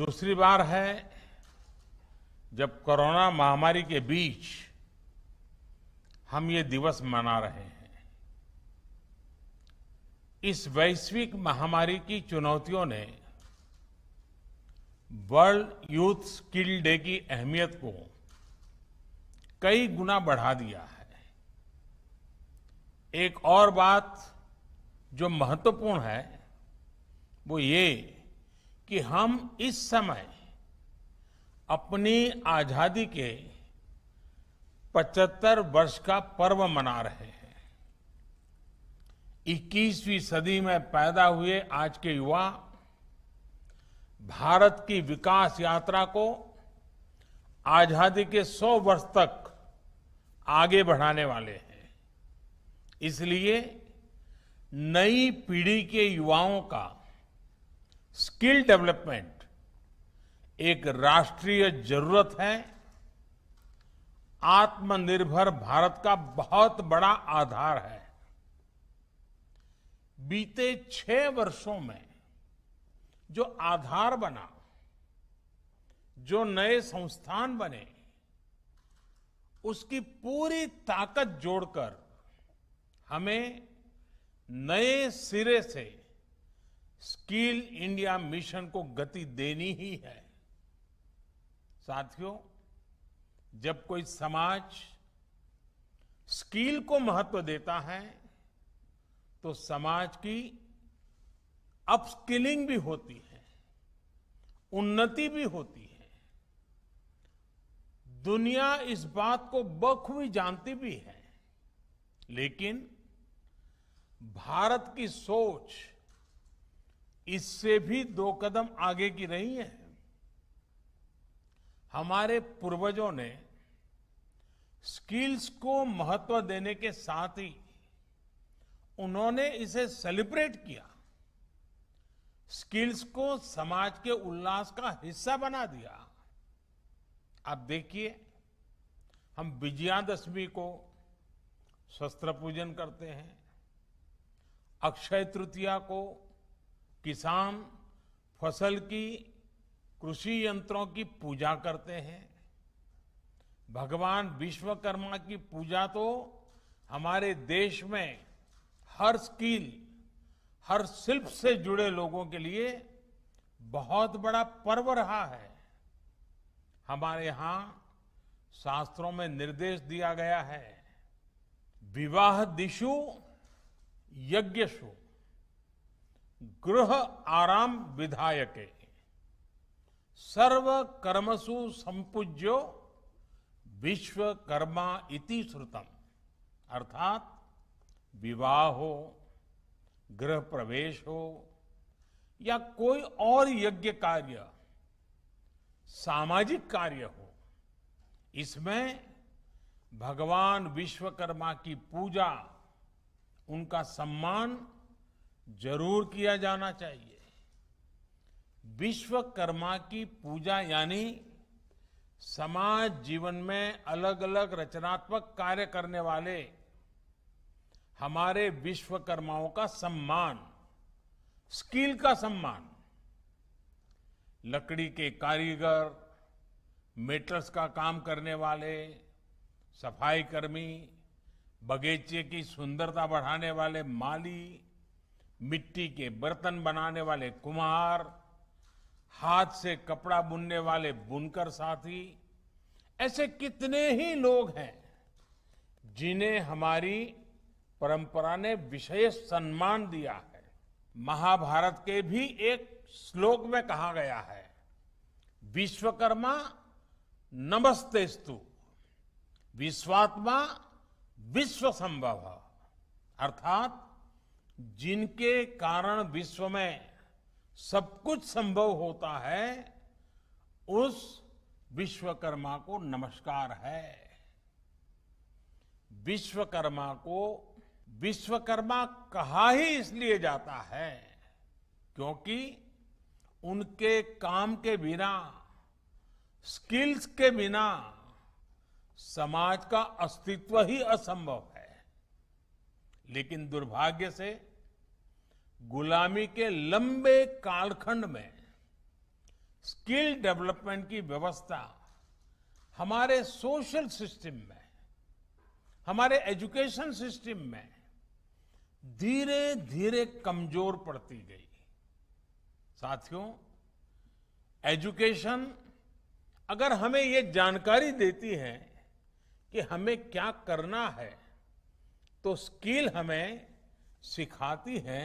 दूसरी बार है जब कोरोना महामारी के बीच हम ये दिवस मना रहे हैं इस वैश्विक महामारी की चुनौतियों ने वर्ल्ड यूथ स्किल डे की अहमियत को कई गुना बढ़ा दिया है एक और बात जो महत्वपूर्ण है वो ये कि हम इस समय अपनी आजादी के 75 वर्ष का पर्व मना रहे हैं 21वीं सदी में पैदा हुए आज के युवा भारत की विकास यात्रा को आजादी के 100 वर्ष तक आगे बढ़ाने वाले हैं इसलिए नई पीढ़ी के युवाओं का स्किल डेवलपमेंट एक राष्ट्रीय जरूरत है आत्मनिर्भर भारत का बहुत बड़ा आधार है बीते छह वर्षों में जो आधार बना जो नए संस्थान बने उसकी पूरी ताकत जोड़कर हमें नए सिरे से स्किल इंडिया मिशन को गति देनी ही है साथियों जब कोई समाज स्किल को महत्व देता है तो समाज की अपस्किलिंग भी होती है उन्नति भी होती है दुनिया इस बात को बखूबी जानती भी है लेकिन भारत की सोच इससे भी दो कदम आगे की नहीं है हमारे पूर्वजों ने स्किल्स को महत्व देने के साथ ही उन्होंने इसे सेलिब्रेट किया स्किल्स को समाज के उल्लास का हिस्सा बना दिया आप देखिए हम विजयादशमी को शस्त्र पूजन करते हैं अक्षय तृतीया को किसान फसल की कृषि यंत्रों की पूजा करते हैं भगवान विश्वकर्मा की पूजा तो हमारे देश में हर स्किल हर शिल्प से जुड़े लोगों के लिए बहुत बड़ा पर्व रहा है हमारे यहां शास्त्रों में निर्देश दिया गया है विवाह दिशु यज्ञशु गृह आराम विधायके सर्व कर्मसु संपूज्यो विश्वकर्मा इति श्रुतम अर्थात विवाह हो गृह प्रवेश हो या कोई और यज्ञ कार्य सामाजिक कार्य हो इसमें भगवान विश्वकर्मा की पूजा उनका सम्मान जरूर किया जाना चाहिए विश्वकर्मा की पूजा यानी समाज जीवन में अलग अलग रचनात्मक कार्य करने वाले हमारे विश्वकर्माओं का सम्मान स्किल का सम्मान लकड़ी के कारीगर मेटल्स का काम करने वाले सफाईकर्मी बगीचे की सुंदरता बढ़ाने वाले माली मिट्टी के बर्तन बनाने वाले कुम्हार हाथ से कपड़ा बुनने वाले बुनकर साथी ऐसे कितने ही लोग हैं जिन्हें हमारी परंपरा ने विशेष सम्मान दिया है महाभारत के भी एक श्लोक में कहा गया है विश्वकर्मा नमस्ते स्तु विश्वात्मा विश्व संभव अर्थात जिनके कारण विश्व में सब कुछ संभव होता है उस विश्वकर्मा को नमस्कार है विश्वकर्मा को विश्वकर्मा कहा ही इसलिए जाता है क्योंकि उनके काम के बिना स्किल्स के बिना समाज का अस्तित्व ही असंभव है लेकिन दुर्भाग्य से गुलामी के लंबे कालखंड में स्किल डेवलपमेंट की व्यवस्था हमारे सोशल सिस्टम में हमारे एजुकेशन सिस्टम में धीरे धीरे कमजोर पड़ती गई साथियों एजुकेशन अगर हमें ये जानकारी देती है कि हमें क्या करना है तो स्किल हमें सिखाती है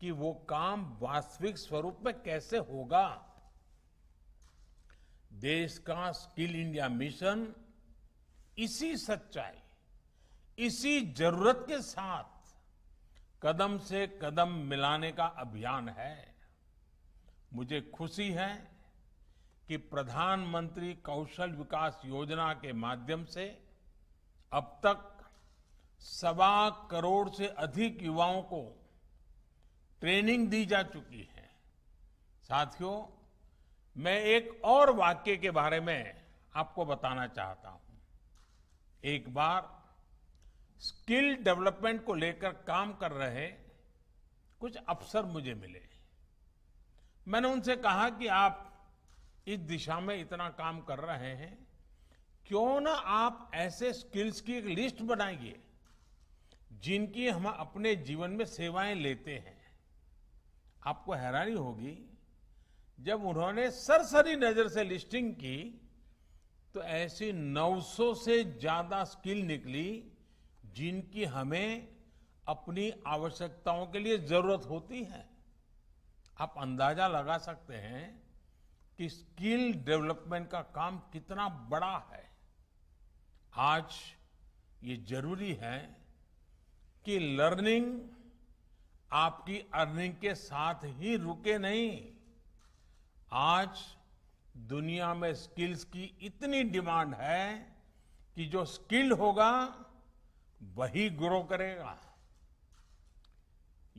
कि वो काम वास्तविक स्वरूप में कैसे होगा देश का स्किल इंडिया मिशन इसी सच्चाई इसी जरूरत के साथ कदम से कदम मिलाने का अभियान है मुझे खुशी है कि प्रधानमंत्री कौशल विकास योजना के माध्यम से अब तक सवा करोड़ से अधिक युवाओं को ट्रेनिंग दी जा चुकी है साथियों मैं एक और वाक्य के बारे में आपको बताना चाहता हूं एक बार स्किल डेवलपमेंट को लेकर काम कर रहे कुछ अफसर मुझे मिले मैंने उनसे कहा कि आप इस दिशा में इतना काम कर रहे हैं क्यों ना आप ऐसे स्किल्स की एक लिस्ट बनाइए जिनकी हम अपने जीवन में सेवाएं लेते हैं आपको हैरानी होगी जब उन्होंने सरसरी नजर से लिस्टिंग की तो ऐसी 900 से ज्यादा स्किल निकली जिनकी हमें अपनी आवश्यकताओं के लिए जरूरत होती है आप अंदाजा लगा सकते हैं कि स्किल डेवलपमेंट का काम कितना बड़ा है आज ये जरूरी है कि लर्निंग आपकी अर्निंग के साथ ही रुके नहीं आज दुनिया में स्किल्स की इतनी डिमांड है कि जो स्किल्ड होगा वही ग्रो करेगा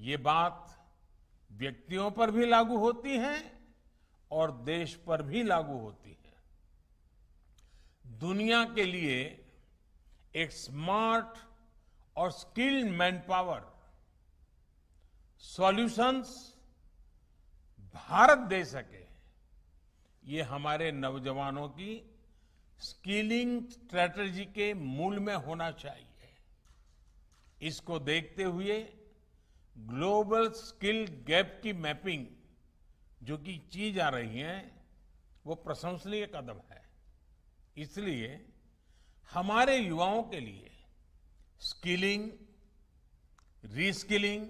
ये बात व्यक्तियों पर भी लागू होती है और देश पर भी लागू होती है दुनिया के लिए एक स्मार्ट और skilled manpower solutions Bharat दे सके ये हमारे नौजवानों की स्किलिंग स्ट्रेटजी के मूल में होना चाहिए इसको देखते हुए ग्लोबल स्किल गैप की मैपिंग जो कि की जा रही है वो प्रशंसनीय कदम है इसलिए हमारे युवाओं के लिए स्किलिंग रीस्किलिंग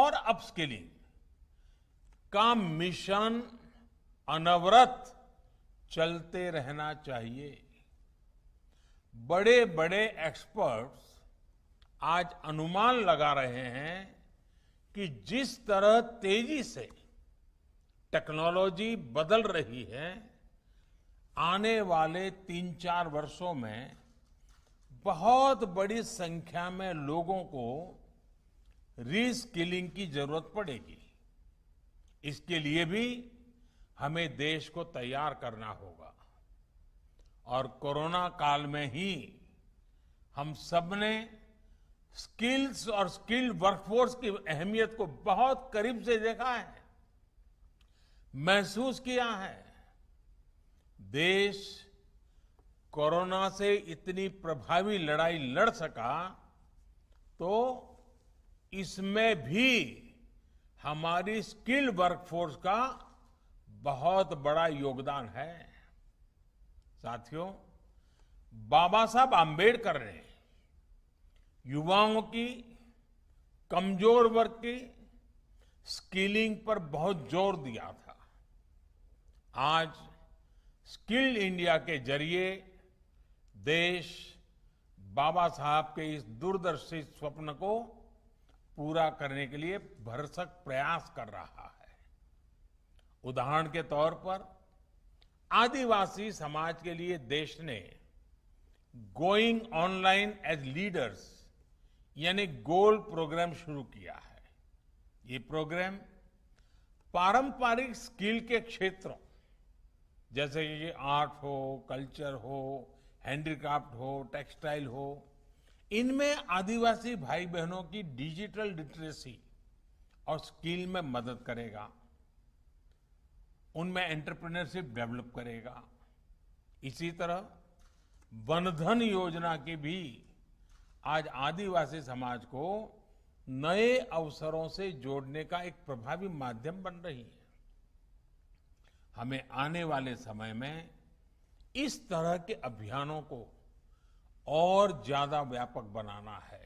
और अपस्किलिंग का मिशन अनवरत चलते रहना चाहिए बड़े बड़े एक्सपर्ट्स आज अनुमान लगा रहे हैं कि जिस तरह तेजी से टेक्नोलॉजी बदल रही है आने वाले तीन चार वर्षों में बहुत बड़ी संख्या में लोगों को रीस्किलिंग की जरूरत पड़ेगी इसके लिए भी हमें देश को तैयार करना होगा और कोरोना काल में ही हम सब ने स्किल्स और स्किल्ड वर्कफोर्स की अहमियत को बहुत करीब से देखा है महसूस किया है देश कोरोना से इतनी प्रभावी लड़ाई लड़ सका तो इसमें भी हमारी स्किल वर्कफोर्स का बहुत बड़ा योगदान है साथियों बाबा साहब आम्बेडकर ने युवाओं की कमजोर वर्ग की स्किलिंग पर बहुत जोर दिया था आज स्किल इंडिया के जरिए देश बाबा साहब के इस दूरदर्शी स्वप्न को पूरा करने के लिए भरसक प्रयास कर रहा है उदाहरण के तौर पर आदिवासी समाज के लिए देश ने गोइंग ऑनलाइन एज लीडर्स यानी गोल प्रोग्राम शुरू किया है ये प्रोग्राम पारंपरिक स्किल के क्षेत्रों जैसे कि आर्ट हो कल्चर हो हैंडीक्राफ्ट हो टेक्सटाइल हो इनमें आदिवासी भाई बहनों की डिजिटल लिटरेसी और स्किल में मदद करेगा उनमें एंटरप्रेन्योरशिप डेवलप करेगा इसी तरह वनधन योजना की भी आज आदिवासी समाज को नए अवसरों से जोड़ने का एक प्रभावी माध्यम बन रही है हमें आने वाले समय में इस तरह के अभियानों को और ज्यादा व्यापक बनाना है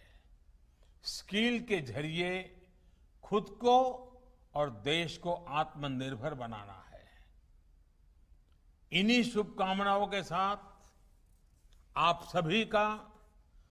स्किल के जरिए खुद को और देश को आत्मनिर्भर बनाना है इन्हीं शुभकामनाओं के साथ आप सभी का